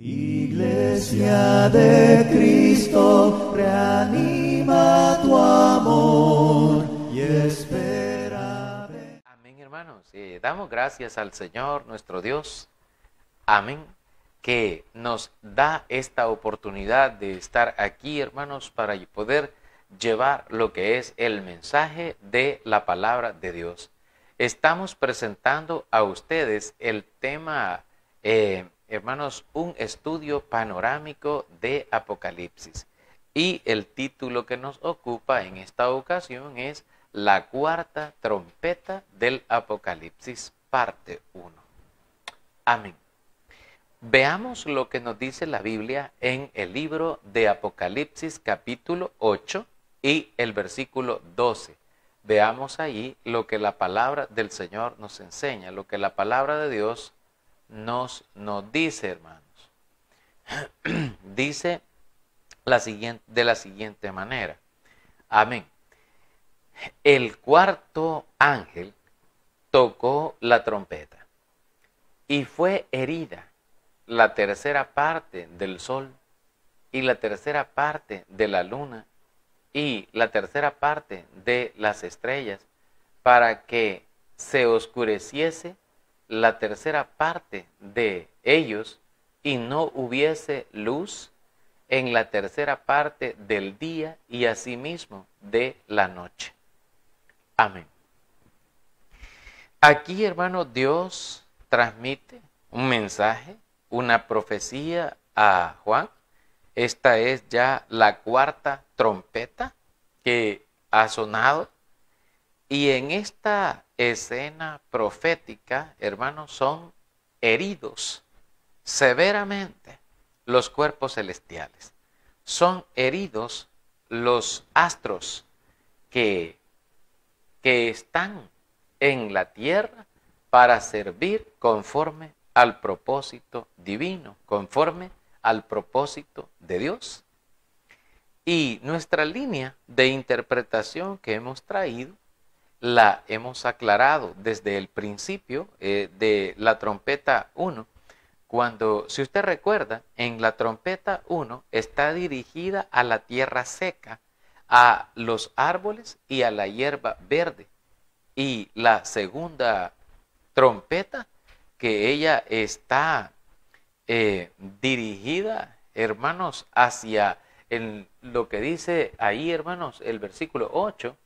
Iglesia de Cristo, reanima tu amor y espera. Amén, hermanos. Eh, damos gracias al Señor, nuestro Dios. Amén. Que nos da esta oportunidad de estar aquí, hermanos, para poder llevar lo que es el mensaje de la palabra de Dios. Estamos presentando a ustedes el tema. Eh, hermanos, un estudio panorámico de Apocalipsis. Y el título que nos ocupa en esta ocasión es La cuarta trompeta del Apocalipsis, parte 1. Amén. Veamos lo que nos dice la Biblia en el libro de Apocalipsis capítulo 8 y el versículo 12. Veamos ahí lo que la palabra del Señor nos enseña, lo que la palabra de Dios nos, nos dice, hermanos. dice la siguiente, de la siguiente manera. Amén. El cuarto ángel tocó la trompeta y fue herida la tercera parte del sol y la tercera parte de la luna y la tercera parte de las estrellas para que se oscureciese la tercera parte de ellos y no hubiese luz en la tercera parte del día y asimismo de la noche. Amén. Aquí, hermano, Dios transmite un mensaje, una profecía a Juan. Esta es ya la cuarta trompeta que ha sonado y en esta escena profética, hermanos, son heridos severamente los cuerpos celestiales. Son heridos los astros que, que están en la tierra para servir conforme al propósito divino, conforme al propósito de Dios. Y nuestra línea de interpretación que hemos traído la hemos aclarado desde el principio eh, de la trompeta 1. Cuando, si usted recuerda, en la trompeta 1 está dirigida a la tierra seca, a los árboles y a la hierba verde. Y la segunda trompeta, que ella está eh, dirigida, hermanos, hacia en lo que dice ahí, hermanos, el versículo 8,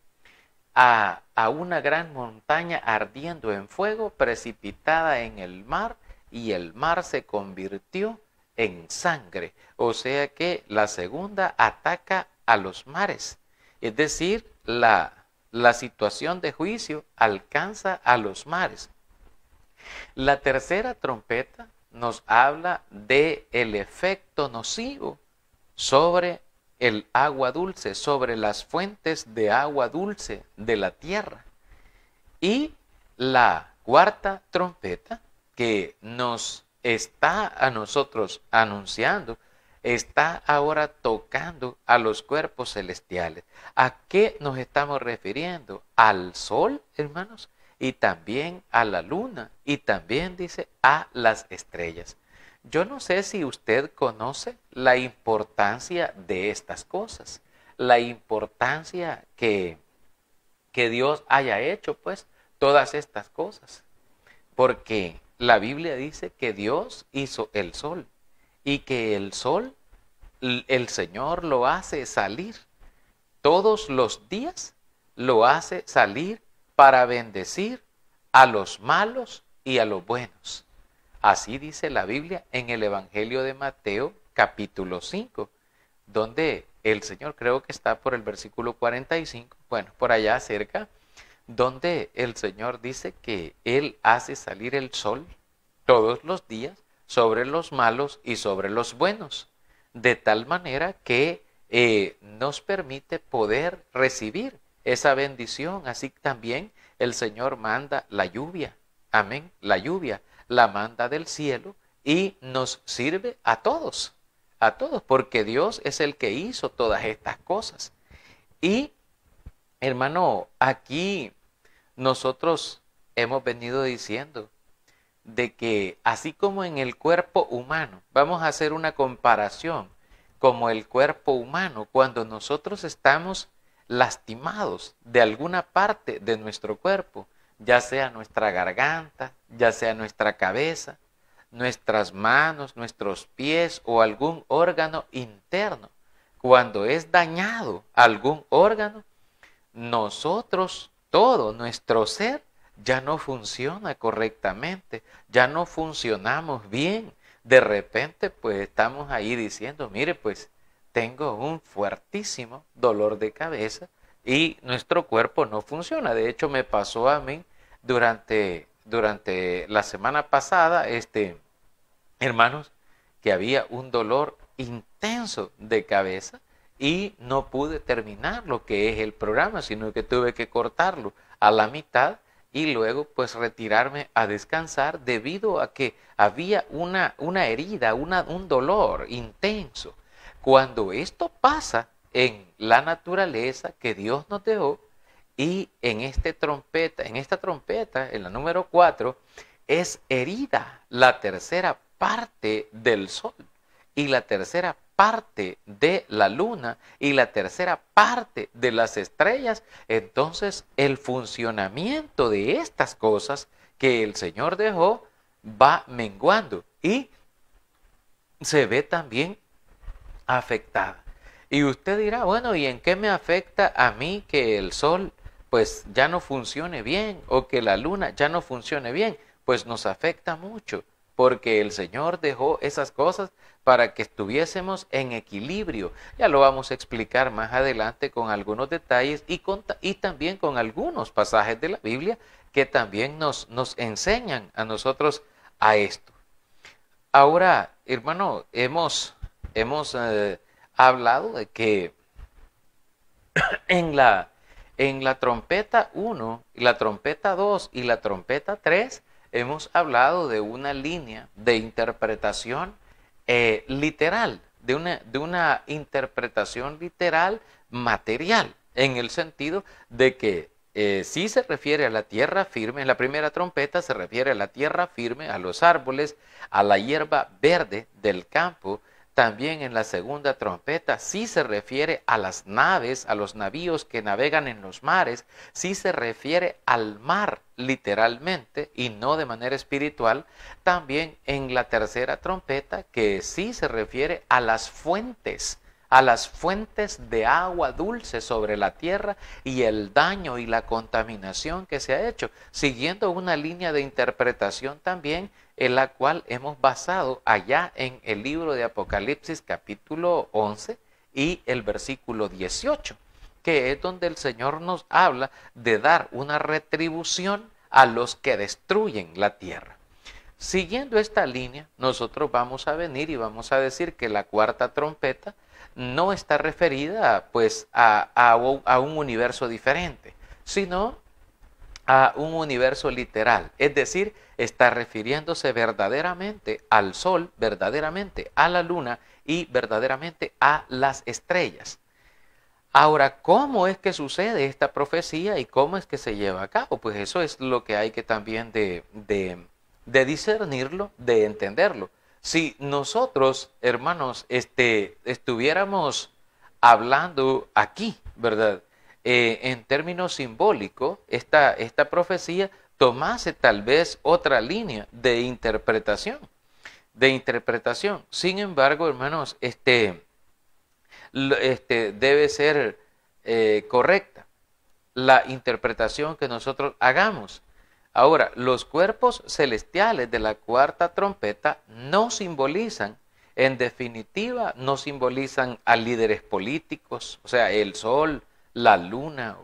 a, una gran montaña ardiendo en fuego, precipitada en el mar, y el mar se convirtió en sangre. O sea que la segunda ataca a los mares. Es decir, la, situación de juicio alcanza a los mares. La tercera trompeta nos habla de el efecto nocivo sobre el agua dulce, sobre las fuentes de agua dulce de la tierra. Y la cuarta trompeta que nos está a nosotros anunciando, está ahora tocando a los cuerpos celestiales. ¿A qué nos estamos refiriendo? Al sol, hermanos, y también a la luna, y también dice a las estrellas. Yo no sé si usted conoce la importancia de estas cosas, la importancia que, que Dios haya hecho, pues, todas estas cosas. Porque la Biblia dice que Dios hizo el sol y que el sol, el Señor lo hace salir. Todos los días lo hace salir para bendecir a los malos y a los buenos. Así dice la Biblia en el Evangelio de Mateo capítulo 5, donde el Señor creo que está por el versículo 45, bueno, por allá cerca, donde el Señor dice que Él hace salir el sol todos los días sobre los malos y sobre los buenos, de tal manera que eh, nos permite poder recibir esa bendición. Así también el Señor manda la lluvia, amén, la lluvia la manda del cielo y nos sirve a todos, a todos, porque Dios es el que hizo todas estas cosas. Y, hermano, aquí nosotros hemos venido diciendo de que así como en el cuerpo humano, vamos a hacer una comparación, como el cuerpo humano, cuando nosotros estamos lastimados de alguna parte de nuestro cuerpo, ya sea nuestra garganta, ya sea nuestra cabeza, nuestras manos, nuestros pies o algún órgano interno. Cuando es dañado algún órgano, nosotros, todo nuestro ser, ya no funciona correctamente, ya no funcionamos bien. De repente, pues estamos ahí diciendo, mire, pues tengo un fuertísimo dolor de cabeza y nuestro cuerpo no funciona. De hecho, me pasó a mí durante durante la semana pasada, este, hermanos, que había un dolor intenso de cabeza y no pude terminar lo que es el programa, sino que tuve que cortarlo a la mitad y luego pues retirarme a descansar debido a que había una, una herida, un dolor intenso. Cuando esto pasa en la naturaleza que Dios nos dejó, y en, este trompeta, en esta trompeta, en la número 4, es herida la tercera parte del sol y la tercera parte de la luna y la tercera parte de las estrellas. Entonces el funcionamiento de estas cosas que el Señor dejó va menguando y se ve también afectada. Y usted dirá, bueno, ¿y en qué me afecta a mí que el sol pues ya no funcione bien o que la luna ya no funcione bien, pues nos afecta mucho, porque el Señor dejó esas cosas para que estuviésemos en equilibrio. Ya lo vamos a explicar más adelante con algunos detalles y, y también con algunos pasajes de la Biblia que también nos, nos enseñan a nosotros a esto. Ahora, hermano, hemos, hemos eh, hablado de que en la en la trompeta 1, la trompeta 2 y la trompeta 3 hemos hablado de una línea de interpretación eh, literal, de una, interpretación literal material, en el sentido de que eh, si se refiere a la tierra firme, en la primera trompeta se refiere a la tierra firme, a los árboles, a la hierba verde del campo, también en la segunda trompeta sí se refiere a las naves, a los navíos que navegan en los mares, sí se refiere al mar literalmente y no de manera espiritual. También en la tercera trompeta que sí se refiere a las fuentes a las fuentes de agua dulce sobre la tierra y el daño y la contaminación que se ha hecho, siguiendo una línea de interpretación también en la cual hemos basado allá en el libro de Apocalipsis capítulo 11 y el versículo 18, que es donde el Señor nos habla de dar una retribución a los que destruyen la tierra. Siguiendo esta línea, nosotros vamos a venir y vamos a decir que la cuarta trompeta no está referida pues a, un universo diferente, sino a un universo literal, es decir, está refiriéndose verdaderamente al Sol, verdaderamente a la Luna y verdaderamente a las estrellas. Ahora, ¿cómo es que sucede esta profecía y cómo es que se lleva a cabo? Pues eso es lo que hay que también de, de discernirlo, de entenderlo. Si nosotros, hermanos, este, estuviéramos hablando aquí, ¿verdad? Eh, en términos simbólicos, esta, esta profecía tomase tal vez otra línea de interpretación, de interpretación. Sin embargo, hermanos, este, este debe ser eh, correcta la interpretación que nosotros hagamos. Ahora, los cuerpos celestiales de la cuarta trompeta no simbolizan, en definitiva, no simbolizan a líderes políticos, o sea, el sol, la luna.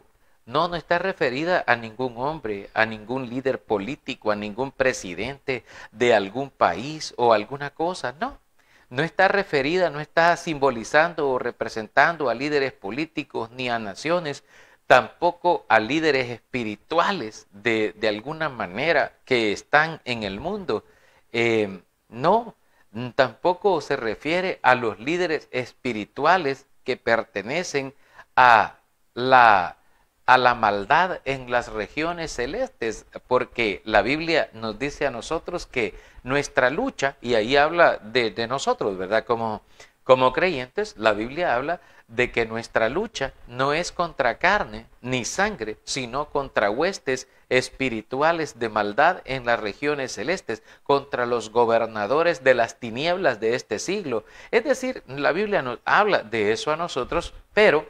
No, no está referida a ningún hombre, a ningún líder político, a ningún presidente de algún país o alguna cosa, no. No está referida, no está simbolizando o representando a líderes políticos ni a naciones, tampoco a líderes espirituales de, de alguna manera que están en el mundo. Eh, no, tampoco se refiere a los líderes espirituales que pertenecen a la, a la maldad en las regiones celestes, porque la Biblia nos dice a nosotros que nuestra lucha, y ahí habla de, de nosotros, ¿verdad? Como como creyentes, la Biblia habla de que nuestra lucha no es contra carne ni sangre, sino contra huestes espirituales de maldad en las regiones celestes, contra los gobernadores de las tinieblas de este siglo. Es decir, la Biblia nos habla de eso a nosotros, pero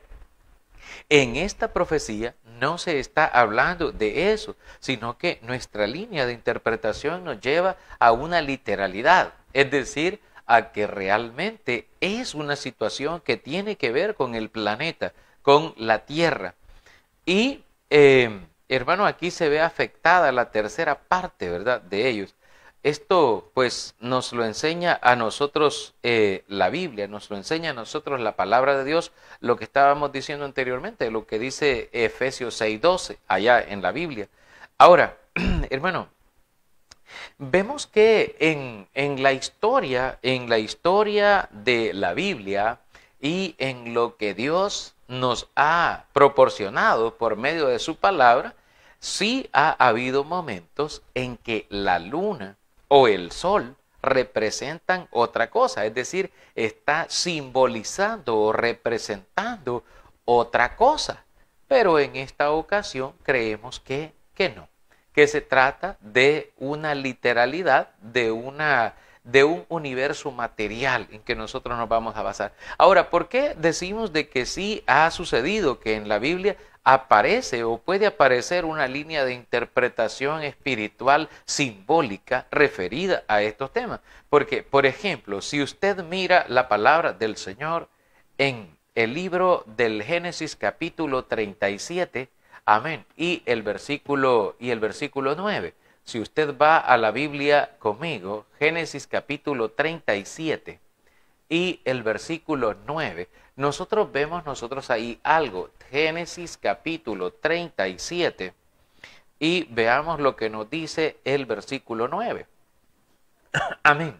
en esta profecía no se está hablando de eso, sino que nuestra línea de interpretación nos lleva a una literalidad, es decir, a que realmente es una situación que tiene que ver con el planeta, con la Tierra. Y, em, hermano, aquí se ve afectada la tercera parte, ¿verdad?, de ellos. Esto, pues, nos lo enseña a nosotros eh, la Biblia, nos lo enseña a nosotros la palabra de Dios, lo que estábamos diciendo anteriormente, lo que dice Efesios 6.12, allá en la Biblia. Ahora, hermano, Vemos que en, la historia, en la historia de la Biblia y en lo que Dios nos ha proporcionado por medio de su palabra, sí ha habido momentos en que la luna o el sol representan otra cosa, es decir, está simbolizando o representando otra cosa. Pero en esta ocasión creemos que, que no que se trata de una literalidad, de, una, de un universo material en que nosotros nos vamos a basar. Ahora, ¿por qué decimos de que sí ha sucedido que en la Biblia aparece o puede aparecer una línea de interpretación espiritual simbólica referida a estos temas? Porque, por ejemplo, si usted mira la palabra del Señor en el libro del Génesis capítulo 37, Amén. Y el versículo y el versículo 9. Si usted va a la Biblia conmigo, Génesis capítulo 37 y el versículo 9, nosotros vemos nosotros ahí algo. Génesis capítulo 37 y veamos lo que nos dice el versículo 9. Amén.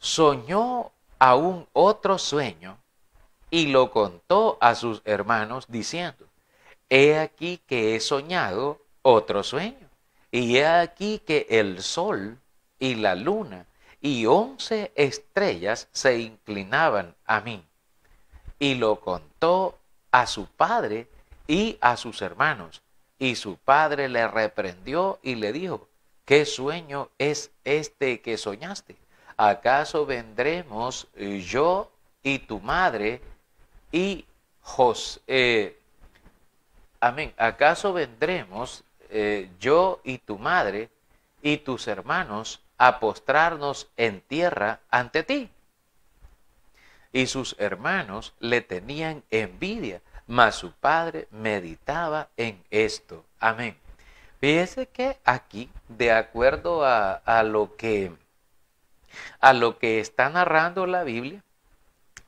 Soñó aún otro sueño y lo contó a sus hermanos diciendo, he aquí que he soñado otro sueño, y he aquí que el sol y la luna y once estrellas se inclinaban a mí. Y lo contó a su padre y a sus hermanos. Y su padre le reprendió y le dijo, ¿qué sueño es este que soñaste? ¿Acaso vendremos yo y tu madre y José? Eh, Amén. ¿Acaso vendremos eh, yo y tu madre y tus hermanos a postrarnos en tierra ante ti? Y sus hermanos le tenían envidia, mas su padre meditaba en esto. Amén. Fíjese que aquí, de acuerdo a, a lo que a lo que está narrando la Biblia,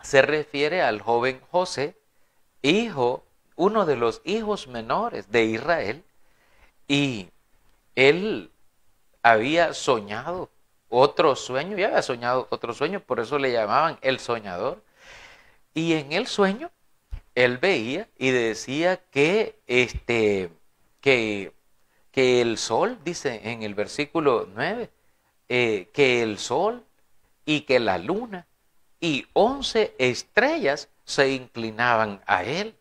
se refiere al joven José, hijo uno de los hijos menores de Israel y él había soñado otro sueño, y había soñado otro sueño, por eso le llamaban el soñador. Y en el sueño él veía y decía que este que, que el sol, dice en el versículo 9, eh, que el sol y que la luna y once estrellas se inclinaban a él.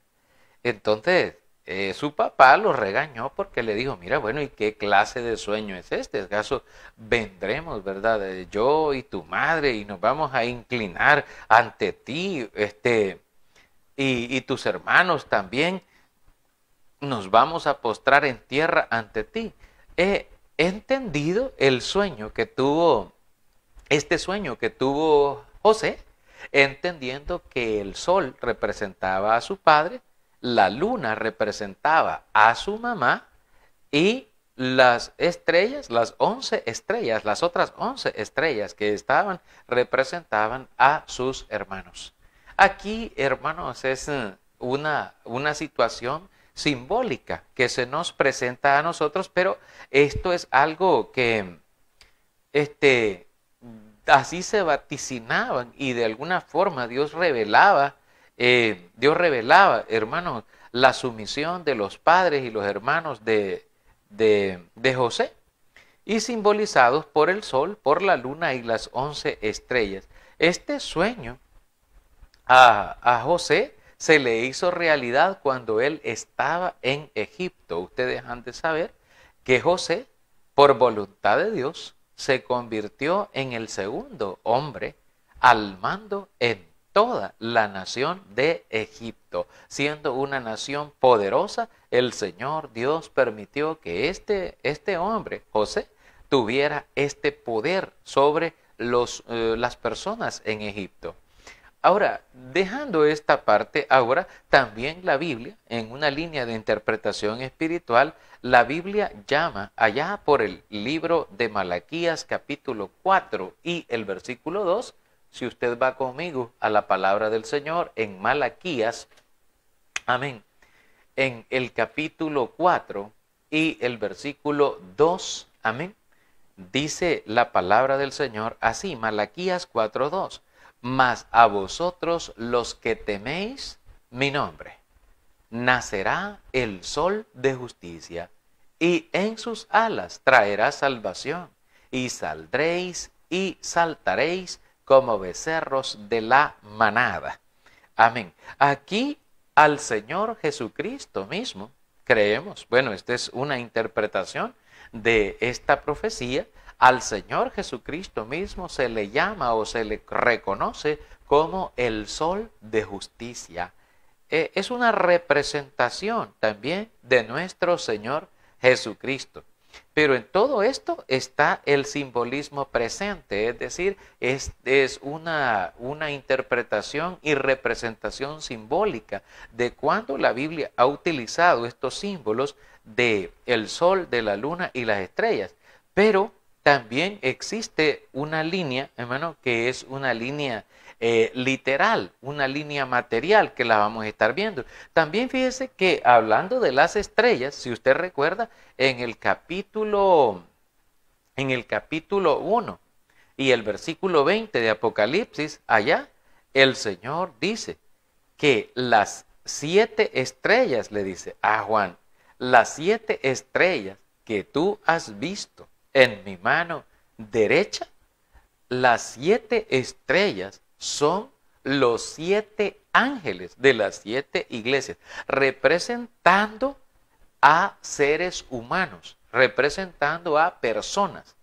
Entonces, eh, su papá lo regañó porque le dijo, mira, bueno, ¿y qué clase de sueño es este? caso, vendremos, verdad? Yo y tu madre y nos vamos a inclinar ante ti, este, y tus hermanos también, nos vamos a postrar en tierra ante ti. He entendido el sueño que tuvo, este sueño que tuvo José, entendiendo que el sol representaba a su padre, la luna representaba a su mamá y las estrellas, las 11 estrellas, las otras 11 estrellas que estaban, representaban a sus hermanos. Aquí, hermanos, es eh, una, situación simbólica que se nos presenta a nosotros, pero esto es algo que este, así se vaticinaban y de alguna forma Dios revelaba eh, Dios revelaba, hermanos, la sumisión de los padres y los hermanos de, de, de José, y simbolizados por el sol, por la luna y las once estrellas. Este sueño a, a, José se le hizo realidad cuando él estaba en Egipto. Ustedes han de saber que José, por voluntad de Dios, se convirtió en el segundo hombre al mando en toda la nación de Egipto. Siendo una nación poderosa, el Señor Dios permitió que este, este hombre, José, tuviera este poder sobre los, eh, las personas en Egipto. Ahora, dejando esta parte, ahora también la Biblia, en una línea de interpretación espiritual, la Biblia llama allá por el libro de Malaquías capítulo 4 y el versículo 2, si usted va conmigo a la palabra del Señor en Malaquías, amén, en el capítulo 4 y el versículo 2, amén, dice la palabra del Señor así, Malaquías 4.2, mas a vosotros los que teméis mi nombre, nacerá el sol de justicia y en sus alas traerá salvación y saldréis y saltaréis como becerros de la manada. Amén. Aquí al Señor Jesucristo mismo creemos. Bueno, esta es una interpretación de esta profecía. Al Señor Jesucristo mismo se le llama o se le reconoce como el sol de justicia. Eh, es una representación también de nuestro Señor Jesucristo. Pero en todo esto está el simbolismo presente, es decir, es, una, interpretación y representación simbólica de cuando la Biblia ha utilizado estos símbolos de el sol, de la luna y las estrellas. Pero también existe una línea, hermano, que es una línea eh, literal, una línea material que la vamos a estar viendo. También fíjese que hablando de las estrellas, si usted recuerda, en el capítulo en el capítulo 1 y el versículo 20 de Apocalipsis, allá el Señor dice que las siete estrellas, le dice a Juan, las siete estrellas que tú has visto en mi mano derecha, las siete estrellas son los siete ángeles de las siete iglesias, representando a seres humanos, representando a personas.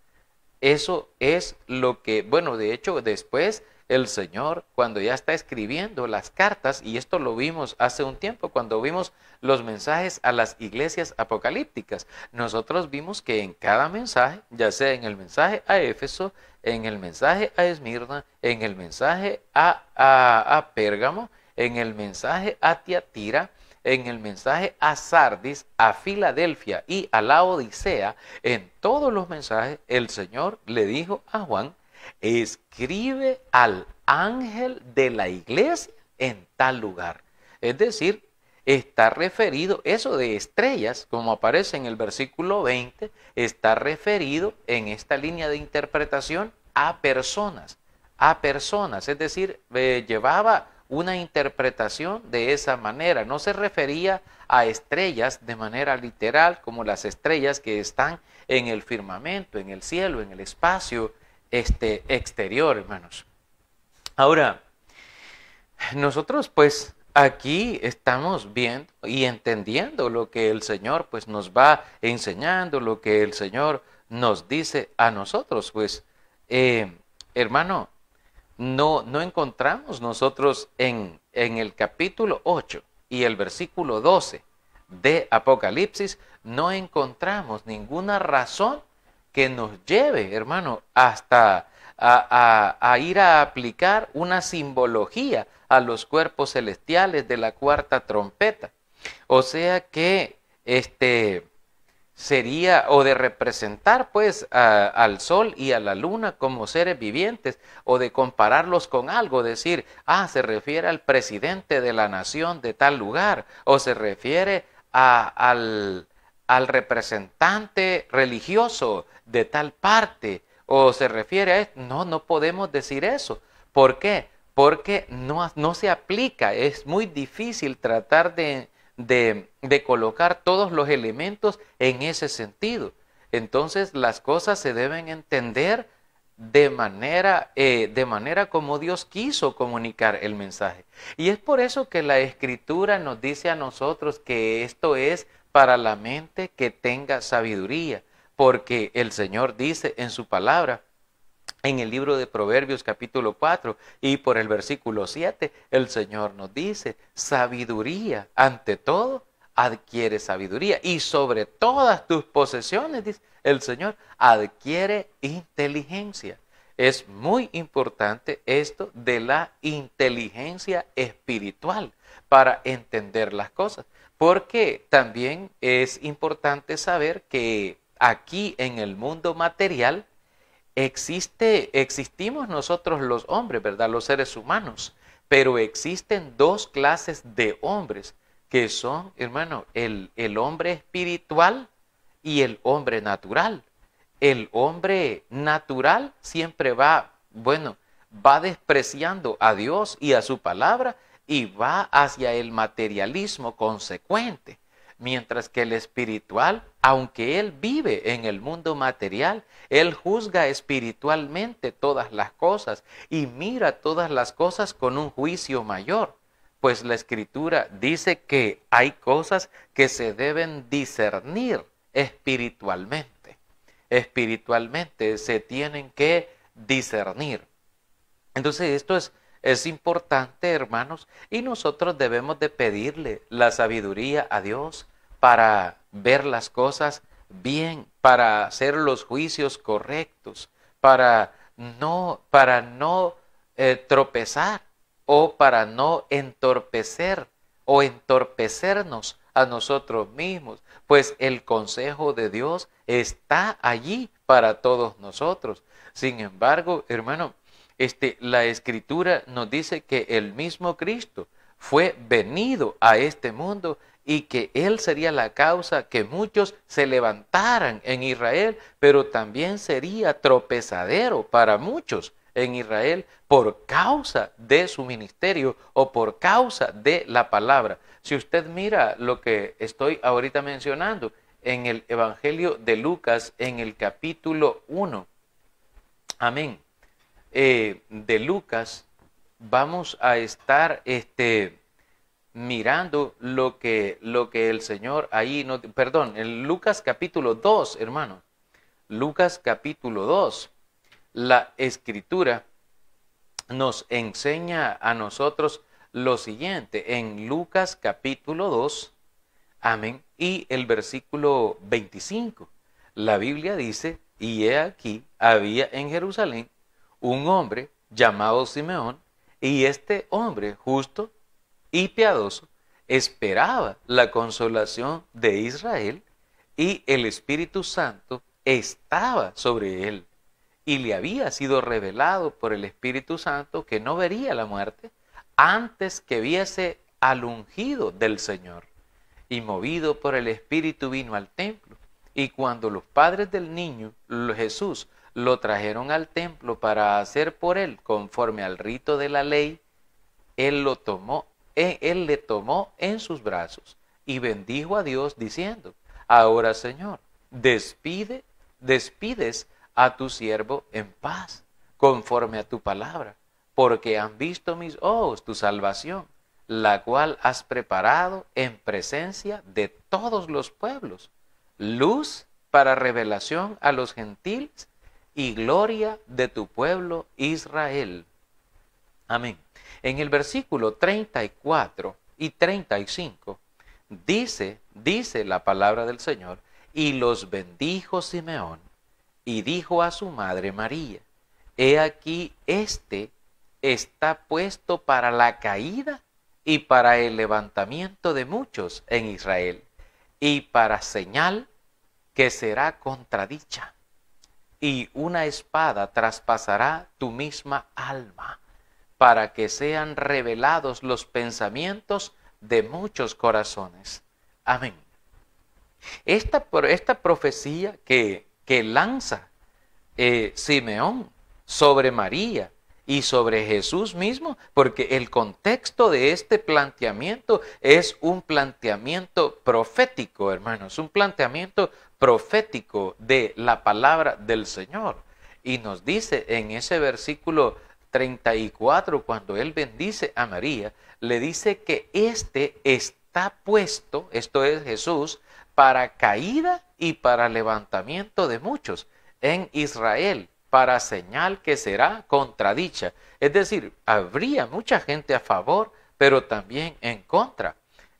Eso es lo que, bueno, de hecho, después el Señor cuando ya está escribiendo las cartas, y esto lo vimos hace un tiempo cuando vimos los mensajes a las iglesias apocalípticas. Nosotros vimos que en cada mensaje, ya sea en el mensaje a Éfeso, en el mensaje a Esmirna, en el mensaje a, Pérgamo, en el mensaje a Tiatira, en el mensaje a Sardis, a Filadelfia y a la Odisea, en todos los mensajes el Señor le dijo a Juan escribe al ángel de la iglesia en tal lugar. Es decir, está referido, eso de estrellas, como aparece en el versículo 20, está referido en esta línea de interpretación a personas, a personas, es decir, eh, llevaba una interpretación de esa manera, no se refería a estrellas de manera literal, como las estrellas que están en el firmamento, en el cielo, en el espacio, este, exterior, hermanos. Ahora, nosotros pues aquí estamos viendo y entendiendo lo que el Señor pues nos va enseñando, lo que el Señor nos dice a nosotros, pues eh, hermano, no, no encontramos nosotros en, en el capítulo 8 y el versículo 12 de Apocalipsis, no encontramos ninguna razón que nos lleve, hermano, hasta a, ir a aplicar una simbología a los cuerpos celestiales de la cuarta trompeta. O sea que este sería o de representar pues al sol y a la luna como seres vivientes o de compararlos con algo, decir, ah, se refiere al presidente de la nación de tal lugar o se refiere al, al representante religioso de tal parte o se refiere a esto. No, no podemos decir eso. ¿Por qué? Porque no, no se aplica. Es muy difícil tratar de, colocar todos los elementos en ese sentido. Entonces las cosas se deben entender de manera, eh, de manera como Dios quiso comunicar el mensaje. Y es por eso que la escritura nos dice a nosotros que esto es para la mente que tenga sabiduría, porque el Señor dice en su palabra, en el libro de Proverbios capítulo 4 y por el versículo 7, el Señor nos dice, sabiduría ante todo, adquiere sabiduría y sobre todas tus posesiones, dice el Señor, adquiere inteligencia. Es muy importante esto de la inteligencia espiritual para entender las cosas porque también es importante saber que aquí en el mundo material existimos nosotros los hombres, ¿verdad? Los seres humanos, pero existen dos clases de hombres que son, hermano, el hombre espiritual y el hombre natural. El hombre natural siempre va, bueno, va despreciando a Dios y a su palabra y va hacia el materialismo consecuente, mientras que el espiritual, aunque él vive en el mundo material, él juzga espiritualmente todas las cosas y mira todas las cosas con un juicio mayor, pues la escritura dice que hay cosas que se deben discernir espiritualmente. Espiritualmente se tienen que discernir. Entonces esto es es importante, hermanos, y nosotros debemos de pedirle la sabiduría a Dios para ver las cosas bien, para hacer los juicios correctos, para no, para no eh, tropezar o para no entorpecer o entorpecernos a nosotros mismos, pues el consejo de Dios está allí para todos nosotros. Sin embargo, hermano, este, la escritura nos dice que el mismo Cristo fue venido a este mundo y que Él sería la causa que muchos se levantaran en Israel, pero también sería tropezadero para muchos en Israel por causa de su ministerio o por causa de la palabra. Si usted mira lo que estoy ahorita mencionando en el Evangelio de Lucas en el capítulo 1. Amén. Eh, de Lucas, vamos a estar este, mirando lo que, lo que el Señor ahí, no, perdón, en Lucas capítulo 2, hermano, Lucas capítulo 2, la escritura nos enseña a nosotros lo siguiente, en Lucas capítulo 2, amén, y el versículo 25, la Biblia dice, y he aquí, había en Jerusalén un hombre llamado Simeón, y este hombre justo y piadoso esperaba la consolación de Israel y el Espíritu Santo estaba sobre él y le había sido revelado por el Espíritu Santo que no vería la muerte antes que viese al ungido del Señor. Y movido por el Espíritu vino al templo. Y cuando los padres del niño Jesús lo trajeron al templo para hacer por él conforme al rito de la ley, él lo tomó, e, le tomó en sus brazos y bendijo a Dios diciendo, ahora Señor, despide, despides a tu siervo en paz, conforme a tu palabra, porque han visto mis ojos tu salvación, la cual has preparado en presencia de todos los pueblos, luz para revelación a los gentiles y gloria de tu pueblo Israel. Amén. En el versículo 34 y 35 dice, dice la palabra del Señor, y los bendijo Simeón y dijo a su madre María, he aquí este está puesto para la caída y para el levantamiento de muchos en Israel, y para señal que será contradicha y una espada traspasará tu misma alma, para que sean revelados los pensamientos de muchos corazones. Amén. Esta, esta profecía que, que lanza eh, Simeón sobre María y sobre Jesús mismo, porque el contexto de este planteamiento es un planteamiento profético, hermanos, un planteamiento profético de la palabra del Señor. Y nos dice en ese versículo 34, cuando él bendice a María, le dice que éste está puesto, esto es Jesús, para caída y para levantamiento de muchos en Israel, para señal que será contradicha. Es decir, habría mucha gente a favor, pero también en contra.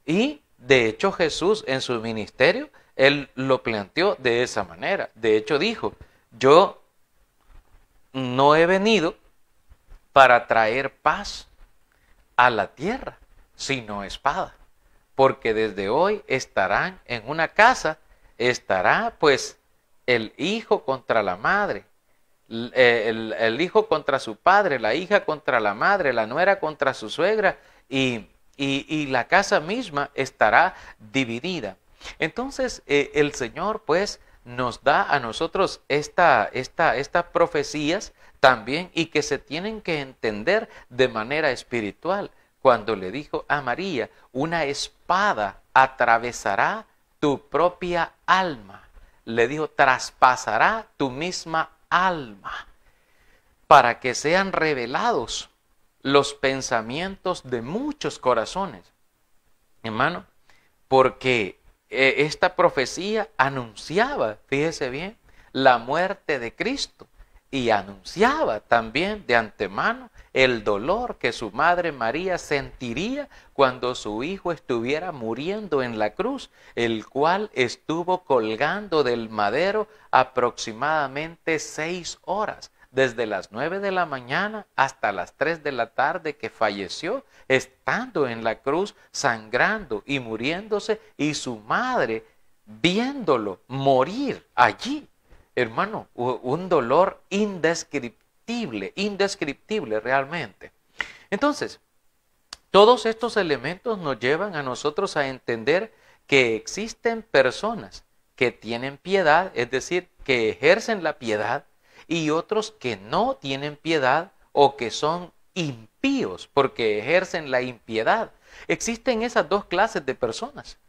Y de hecho Jesús en su ministerio él lo planteó de esa manera. De hecho, dijo, yo no he venido para traer paz a la tierra, sino espada, porque desde hoy estarán en una casa, estará pues el hijo contra la madre, eh, el, hijo contra su padre, la hija contra la madre, la nuera contra su suegra y la casa misma estará dividida. Entonces, eh, el Señor, pues, nos da a nosotros estas esta, profecías también y que se tienen que entender de manera espiritual. Cuando le dijo a María, una espada atravesará tu propia alma. Le dijo, traspasará tu misma alma para que sean revelados los pensamientos de muchos corazones. Hermano, porque eh, esta profecía anunciaba, fíjese bien, la muerte de Cristo y anunciaba también de antemano el dolor que su madre María sentiría cuando su hijo estuviera muriendo en la cruz, el cual estuvo colgando del madero aproximadamente seis horas desde las 9 de la mañana hasta las 3 de la tarde que falleció, estando en la cruz, sangrando y muriéndose, y su madre viéndolo morir allí. Hermano, un dolor indescriptible, indescriptible realmente. Entonces, todos estos elementos nos llevan a nosotros a entender que existen personas que tienen piedad, es decir, que ejercen la piedad, y otros que no tienen piedad o que son impíos porque ejercen la impiedad. Existen esas dos clases de personas.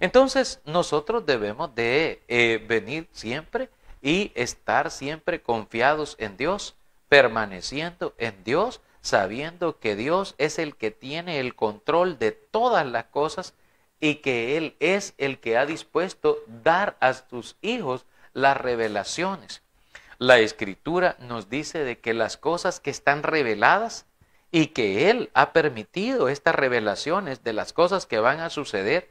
Entonces nosotros debemos de eh, venir siempre y estar siempre confiados en Dios, permaneciendo en Dios, sabiendo que Dios es el que tiene el control de todas las cosas y que Él es el que ha dispuesto dar a sus hijos las revelaciones la escritura nos dice de que las cosas que están reveladas y que Él ha permitido estas revelaciones de las cosas que van a suceder,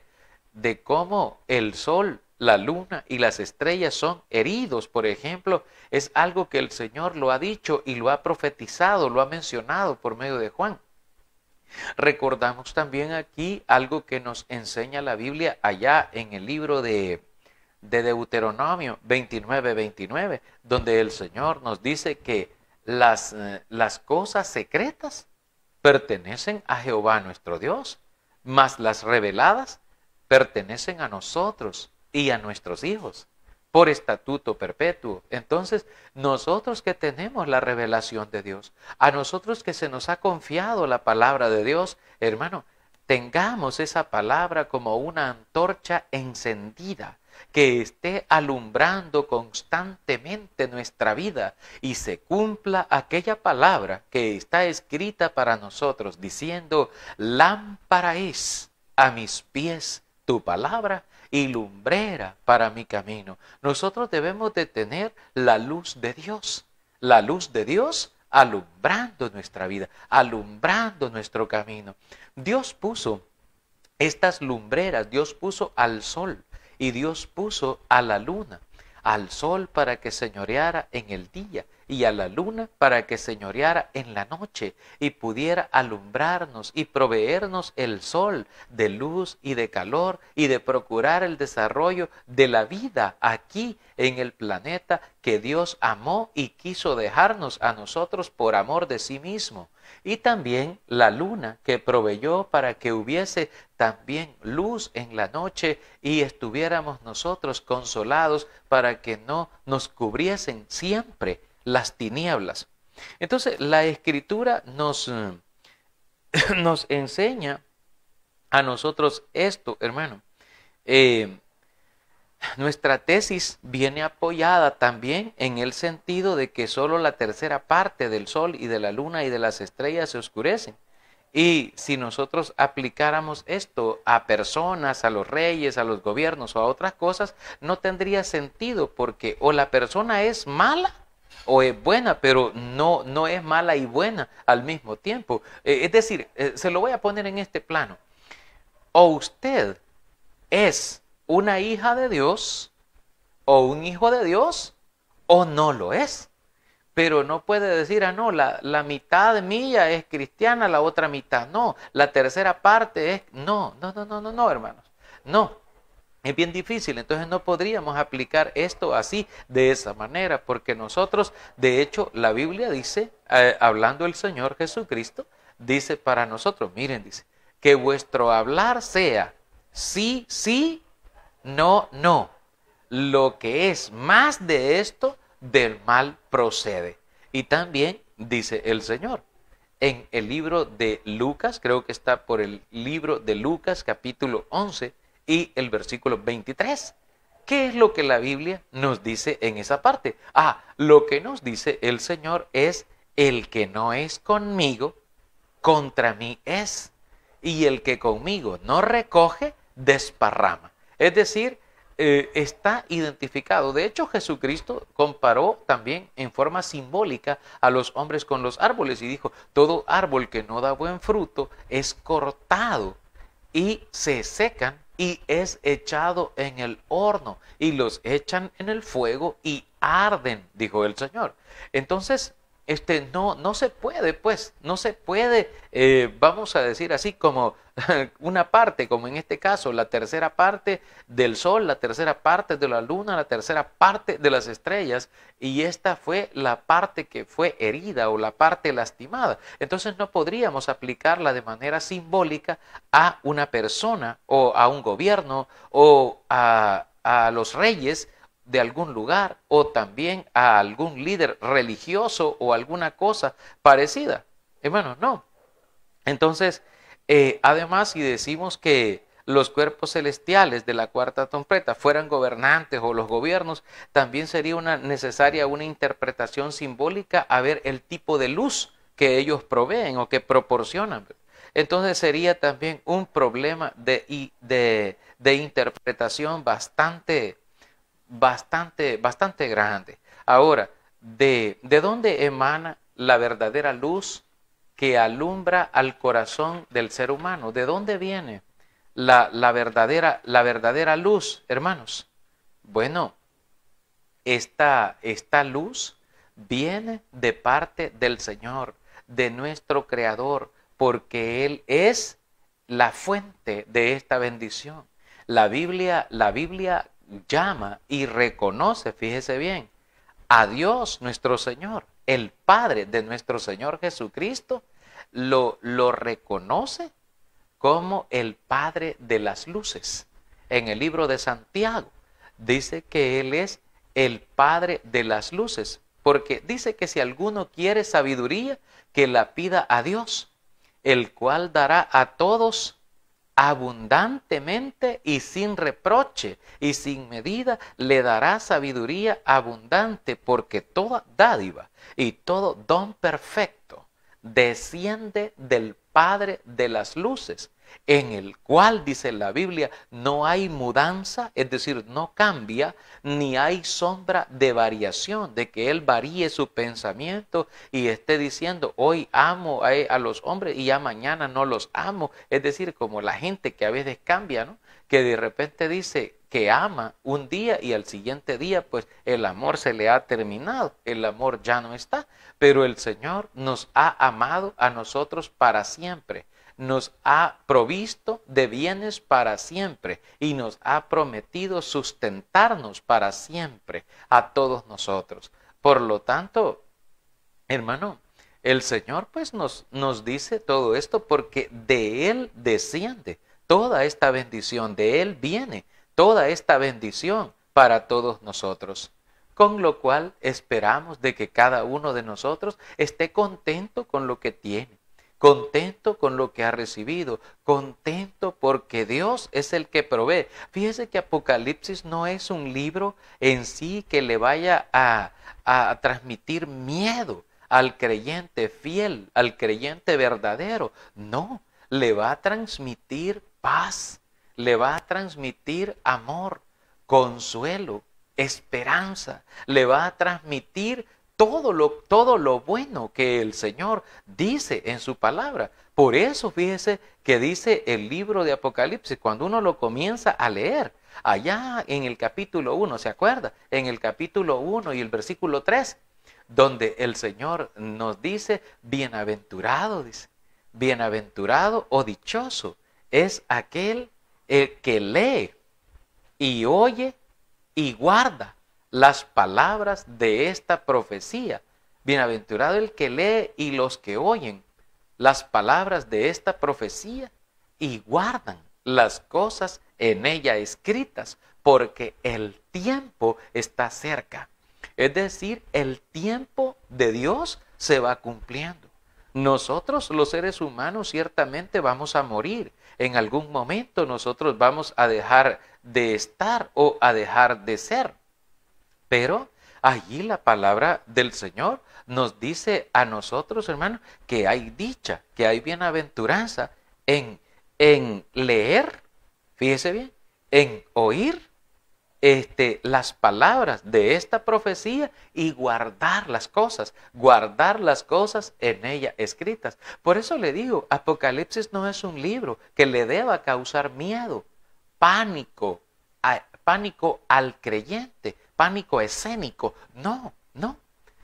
de cómo el sol, la luna y las estrellas son heridos, por ejemplo, es algo que el Señor lo ha dicho y lo ha profetizado, lo ha mencionado por medio de Juan. Recordamos también aquí algo que nos enseña la Biblia allá en el libro de de Deuteronomio 29, 29, donde el Señor nos dice que las, eh, las cosas secretas pertenecen a Jehová nuestro Dios, mas las reveladas pertenecen a nosotros y a nuestros hijos por estatuto perpetuo. Entonces, nosotros que tenemos la revelación de Dios, a nosotros que se nos ha confiado la palabra de Dios, hermano, tengamos esa palabra como una antorcha encendida que esté alumbrando constantemente nuestra vida y se cumpla aquella palabra que está escrita para nosotros diciendo, lámpara es a mis pies tu palabra y lumbrera para mi camino. Nosotros debemos de tener la luz de Dios, la luz de Dios alumbrando nuestra vida, alumbrando nuestro camino. Dios puso estas lumbreras, Dios puso al sol y Dios puso a la luna, al sol para que señoreara en el día y a la luna para que señoreara en la noche y pudiera alumbrarnos y proveernos el sol de luz y de calor y de procurar el desarrollo de la vida aquí en el planeta que Dios amó y quiso dejarnos a nosotros por amor de sí mismo y también la luna que proveyó para que hubiese también luz en la noche y estuviéramos nosotros consolados para que no nos cubriesen siempre las tinieblas. Entonces la escritura nos, eh, nos enseña a nosotros esto, hermano. Eh, nuestra tesis viene apoyada también en el sentido de que solo la tercera parte del Sol y de la Luna y de las estrellas se oscurecen. Y si nosotros aplicáramos esto a personas, a los reyes, a los gobiernos o a otras cosas, no tendría sentido porque o la persona es mala o es buena, pero no, no es mala y buena al mismo tiempo. Eh, es decir, eh, se lo voy a poner en este plano. O usted es una hija de Dios o un hijo de Dios o no lo es. Pero no puede decir, ah, no, la, la mitad mía es cristiana, la otra mitad no, la tercera parte es, no, no, no, no, no, no, hermanos, no. Es bien difícil, entonces no podríamos aplicar esto así, de esa manera, porque nosotros, de hecho, la Biblia dice, eh, hablando el Señor Jesucristo, dice para nosotros, miren, dice, que vuestro hablar sea sí, sí no, no. Lo que es más de esto, del mal procede. Y también dice el Señor. En el libro de Lucas, creo que está por el libro de Lucas capítulo 11 y el versículo 23. ¿Qué es lo que la Biblia nos dice en esa parte? Ah, lo que nos dice el Señor es, el que no es conmigo, contra mí es, y el que conmigo no recoge, desparrama. Es decir, eh, está identificado. De hecho, Jesucristo comparó también en forma simbólica a los hombres con los árboles y dijo, todo árbol que no da buen fruto es cortado y se secan y es echado en el horno y los echan en el fuego y arden, dijo el Señor. Entonces, este, no, no se puede, pues, no se puede, eh, vamos a decir así, como una parte, como en este caso, la tercera parte del Sol, la tercera parte de la Luna, la tercera parte de las estrellas, y esta fue la parte que fue herida o la parte lastimada. Entonces no podríamos aplicarla de manera simbólica a una persona o a un gobierno o a, a los reyes de algún lugar o también a algún líder religioso o alguna cosa parecida. Bueno, no. Entonces, eh, además, si decimos que los cuerpos celestiales de la cuarta trompeta fueran gobernantes o los gobiernos, también sería una necesaria una interpretación simbólica a ver el tipo de luz que ellos proveen o que proporcionan. Entonces sería también un problema de, de, de interpretación bastante bastante, bastante grande. Ahora, ¿de, ¿de dónde emana la verdadera luz que alumbra al corazón del ser humano? ¿De dónde viene la, verdadera, la verdadera luz, hermanos? Bueno, esta, esta luz viene de parte del Señor, de nuestro Creador, porque Él es la fuente de esta bendición. La Biblia, la Biblia llama y reconoce, fíjese bien, a Dios nuestro Señor, el Padre de nuestro Señor Jesucristo, lo, lo reconoce como el Padre de las Luces. En el libro de Santiago dice que Él es el Padre de las Luces, porque dice que si alguno quiere sabiduría, que la pida a Dios, el cual dará a todos abundantemente y sin reproche y sin medida le dará sabiduría abundante, porque toda dádiva y todo don perfecto desciende del Padre de las Luces, en el cual, dice la Biblia, no hay mudanza, es decir, no cambia, ni hay sombra de variación, de que Él varíe su pensamiento y esté diciendo, hoy amo a, los hombres y ya mañana no los amo. Es decir, como la gente que a veces cambia, ¿no? que de repente dice que ama un día y al siguiente día, pues el amor se le ha terminado, el amor ya no está, pero el Señor nos ha amado a nosotros para siempre nos ha provisto de bienes para siempre y nos ha prometido sustentarnos para siempre a todos nosotros. Por lo tanto, hermano, el Señor pues nos, nos dice todo esto porque de Él desciende toda esta bendición, de Él viene toda esta bendición para todos nosotros con lo cual esperamos de que cada uno de nosotros esté contento con lo que tiene, contento con lo que ha recibido, contento porque Dios es el que provee. Fíjese que Apocalipsis no es un libro en sí que le vaya a, a transmitir miedo al creyente fiel, al creyente verdadero. No, le va a transmitir paz, le va a transmitir amor, consuelo, esperanza, le va a transmitir todo lo, todo lo bueno que el Señor dice en su palabra. Por eso fíjese que dice el libro de Apocalipsis, cuando uno lo comienza a leer, allá en el capítulo 1, ¿se acuerda? En el capítulo 1 y el versículo 3, donde el Señor nos dice, bienaventurado, dice, bienaventurado o dichoso es aquel el que lee y oye y guarda las palabras de esta profecía. Bienaventurado el que lee y los que oyen las palabras de esta profecía y guardan las cosas en ella escritas, porque el tiempo está cerca. Es decir, el tiempo de Dios se va cumpliendo. Nosotros los seres humanos ciertamente vamos a morir. En algún momento nosotros vamos a dejar de estar o a dejar de ser. Pero allí la palabra del Señor nos dice a nosotros, hermanos, que hay dicha, que hay bienaventuranza en, en leer, fíjese bien, en oír este, las palabras de esta profecía y guardar las cosas, guardar las cosas en ella escritas. Por eso le digo, Apocalipsis no es un libro que le deba causar miedo, pánico, pánico al creyente, pánico escénico. No, no.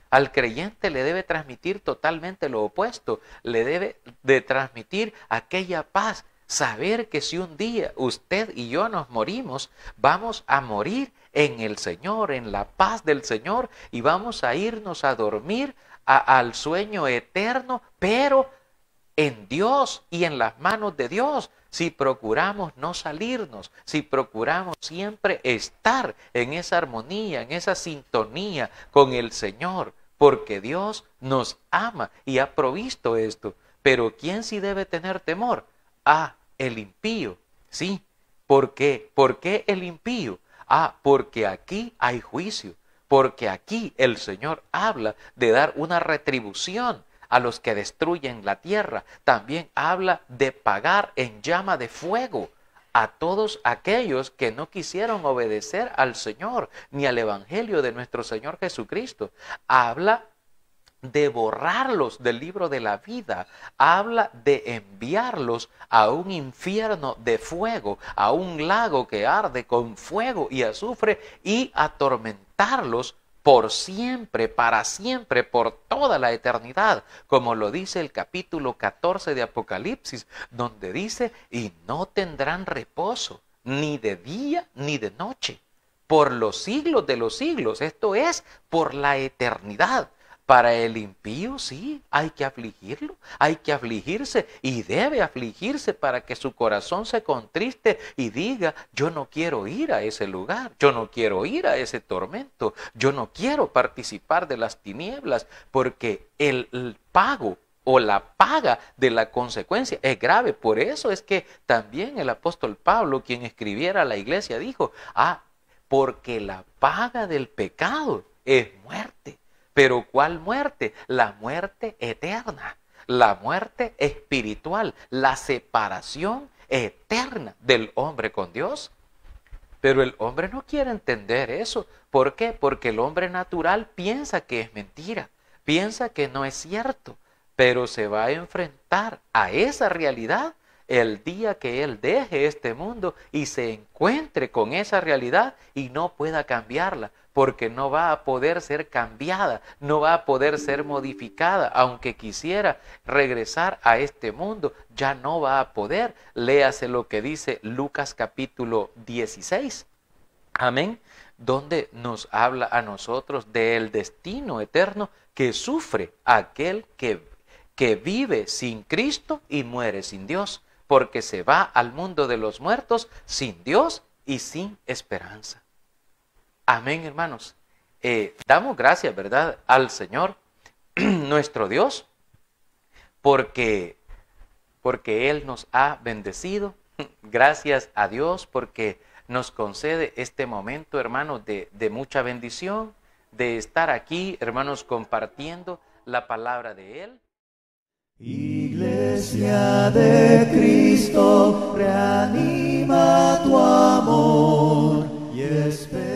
Al creyente le debe transmitir totalmente lo opuesto, le debe de transmitir aquella paz, saber que si un día usted y yo nos morimos, vamos a morir en el Señor, en la paz del Señor, y vamos a irnos a dormir al sueño eterno, pero en Dios y en las manos de Dios, si procuramos no salirnos, si procuramos siempre estar en esa armonía, en esa sintonía con el Señor, porque Dios nos ama y ha provisto esto. Pero ¿quién si debe tener temor? Ah, el impío. Sí. ¿Por qué? ¿Por qué el impío? Ah, porque aquí hay juicio, porque aquí el Señor habla de dar una retribución a los que destruyen la tierra. También habla de pagar en llama de fuego a todos aquellos que no quisieron obedecer al Señor ni al Evangelio de nuestro Señor Jesucristo. Habla de borrarlos del libro de la vida, habla de enviarlos a un infierno de fuego, a un lago que arde con fuego y azufre y atormentarlos por siempre, para siempre, por toda la eternidad, como lo dice el capítulo 14 de Apocalipsis, donde dice, y no tendrán reposo, ni de día ni de noche, por los siglos de los siglos, esto es, por la eternidad. Para el impío sí, hay que afligirlo, hay que afligirse y debe afligirse para que su corazón se contriste y diga, yo no quiero ir a ese lugar, yo no quiero ir a ese tormento, yo no quiero participar de las tinieblas, porque el, pago o la paga de la consecuencia es grave. Por eso es que también el apóstol Pablo, quien escribiera a la iglesia, dijo, ah, porque la paga del pecado es muerte. Pero ¿cuál muerte? La muerte eterna, la muerte espiritual, la separación eterna del hombre con Dios. Pero el hombre no quiere entender eso. ¿Por qué? Porque el hombre natural piensa que es mentira, piensa que no es cierto, pero se va a enfrentar a esa realidad el día que Él deje este mundo y se encuentre con esa realidad y no pueda cambiarla, porque no va a poder ser cambiada, no va a poder ser modificada, aunque quisiera regresar a este mundo, ya no va a poder. Léase lo que dice Lucas capítulo 16. Amén. Donde nos habla a nosotros del destino eterno que sufre aquel que que vive sin Cristo y muere sin Dios porque se va al mundo de los muertos sin Dios y sin esperanza. Amén, hermanos. Eh, damos gracias, ¿verdad?, al Señor, nuestro Dios, porque, porque Él nos ha bendecido. Gracias a Dios porque nos concede este momento, hermanos, de mucha bendición, de estar aquí, hermanos, compartiendo la palabra de Él. Iglesia de Cristo, reanima tu amor y espera.